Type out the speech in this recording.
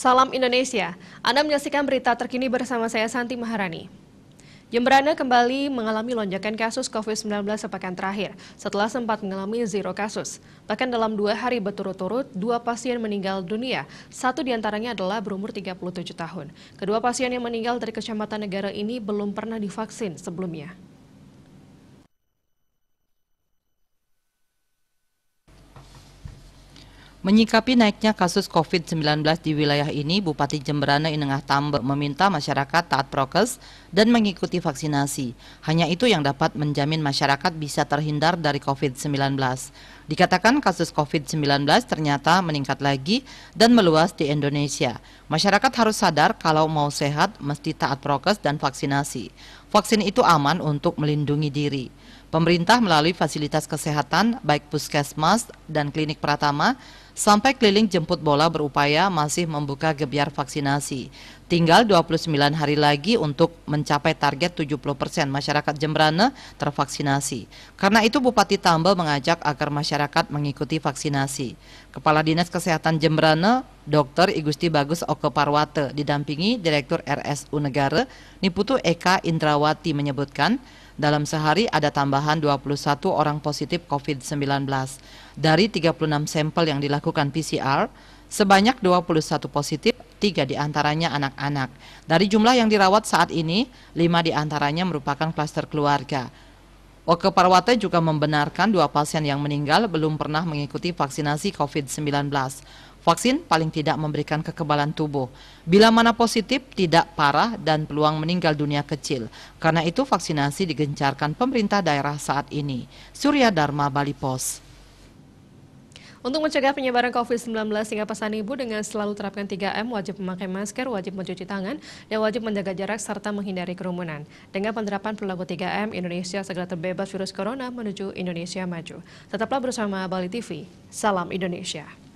Salam Indonesia. Anda menyaksikan berita terkini bersama saya Santi Maharani. Jemberana kembali mengalami lonjakan kasus COVID-19 sepekan terakhir setelah sempat mengalami zero kasus. Bahkan dalam dua hari berturut-turut, dua pasien meninggal dunia. Satu diantaranya adalah berumur 37 tahun. Kedua pasien yang meninggal dari Kecamatan Negara ini belum pernah divaksin sebelumnya. Menyikapi naiknya kasus COVID-19 di wilayah ini, Bupati Jemberana Inengah Tambek meminta masyarakat taat prokes dan mengikuti vaksinasi. Hanya itu yang dapat menjamin masyarakat bisa terhindar dari COVID-19. Dikatakan kasus COVID-19 ternyata meningkat lagi dan meluas di Indonesia. Masyarakat harus sadar kalau mau sehat mesti taat prokes dan vaksinasi. Vaksin itu aman untuk melindungi diri. Pemerintah melalui fasilitas kesehatan, baik puskesmas dan klinik Pratama, sampai keliling jemput bola berupaya masih membuka gebiar vaksinasi. Tinggal 29 hari lagi untuk mencapai target 70% persen masyarakat Jembrane tervaksinasi. Karena itu Bupati Tambel mengajak agar masyarakat mengikuti vaksinasi. Kepala Dinas Kesehatan Jembrane, Dr. Igusti Bagus Oke Parwate, didampingi Direktur RSU Negara, Niputu Eka Indrawati menyebutkan, dalam sehari ada tambahan tambahan 21 orang positif COVID-19. Dari 36 sampel yang dilakukan PCR, sebanyak 21 positif, 3 diantaranya anak-anak. Dari jumlah yang dirawat saat ini, 5 diantaranya merupakan klaster keluarga. Oke Parwate juga membenarkan dua pasien yang meninggal belum pernah mengikuti vaksinasi COVID-19. Vaksin paling tidak memberikan kekebalan tubuh. Bila mana positif, tidak parah dan peluang meninggal dunia kecil. Karena itu vaksinasi digencarkan pemerintah daerah saat ini. Surya Dharma, Bali Pos. Untuk mencegah penyebaran COVID-19 hingga pesan ibu dengan selalu terapkan 3M, wajib memakai masker, wajib mencuci tangan, dan wajib menjaga jarak serta menghindari kerumunan. Dengan penerapan perilaku 3M, Indonesia segera terbebas virus corona menuju Indonesia maju. Tetaplah bersama Bali TV. Salam Indonesia.